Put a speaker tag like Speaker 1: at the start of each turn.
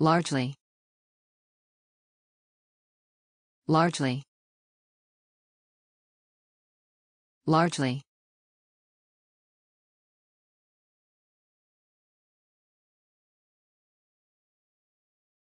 Speaker 1: largely largely largely